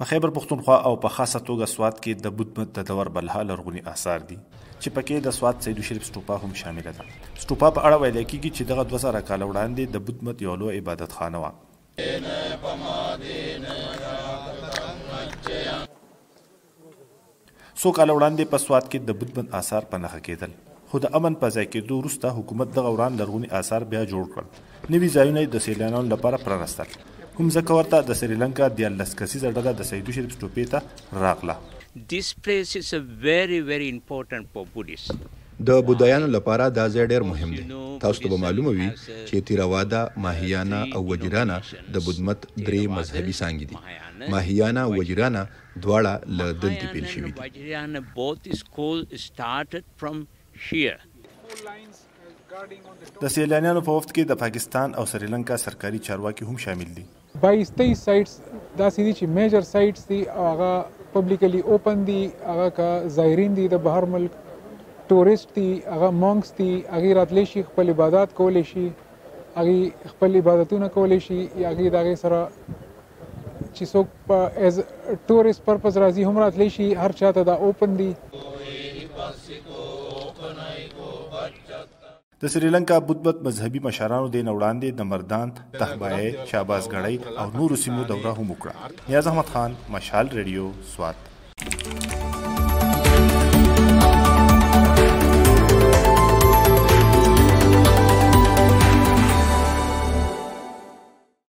په خیبر پښتونخوا او په خاصه توګه سوات کې د بودمت د دور بلها لرغونی آثار دي چې پکې د سوات سیدو شریف سټوپا هم شامل ده سټوپا په اړه ویل کېږي چې دغه 2000 کال وړاندې د بودمت یو لوی عبادت خانه و سو کال وړاندې په سوات کې د بودمت آثار په نخښه کېدل خو د امن په ځای کې دوه وروسته حکومت دغه وران لرغونی آثار بیا جوړ کړل نوي ځایونه د سیلانیانو لپاره پرانستل کوم ځکه ورته د سریلانکا د لسکسیز ډله د سیدو شریف ټوپې ته راغله This place is a very very important for Buddhists د بودایانو لپاره دا ځای ډیر مهم دی تاسو ته معلومه وي چې تیرواده ماهیانا او وجرانا د بودمت درې مذهبي څانګې دي ماهیانا او وجرانا دواړه له دلته پیل شوي دي د سیلانیانو په وخت کې د پاکستان او سریلانکا سرکاري چارواکي هم شامل دي 22 سایټس دا سړي چې میجر سایټس دي هغه پبلیکلی اوپن دي هغه کا زائرین دي د بهر ملک ټورست دي هغه مونکس دي هغه راتلی شي خپل عبادت کول شي هغه خپل عبادتونه کول شي هغه دغه سره چې څوک په از ټورست پرپز راځي هم راتلی شي هر چاته دا اوپن دي د سریلانکا بودبت مذهبي مشرانو د نوړاندې د مردان تهبای شاباز غړی او نور سیمو دوره هم وکړه نیاز احمد خان مشال ریډیو سوات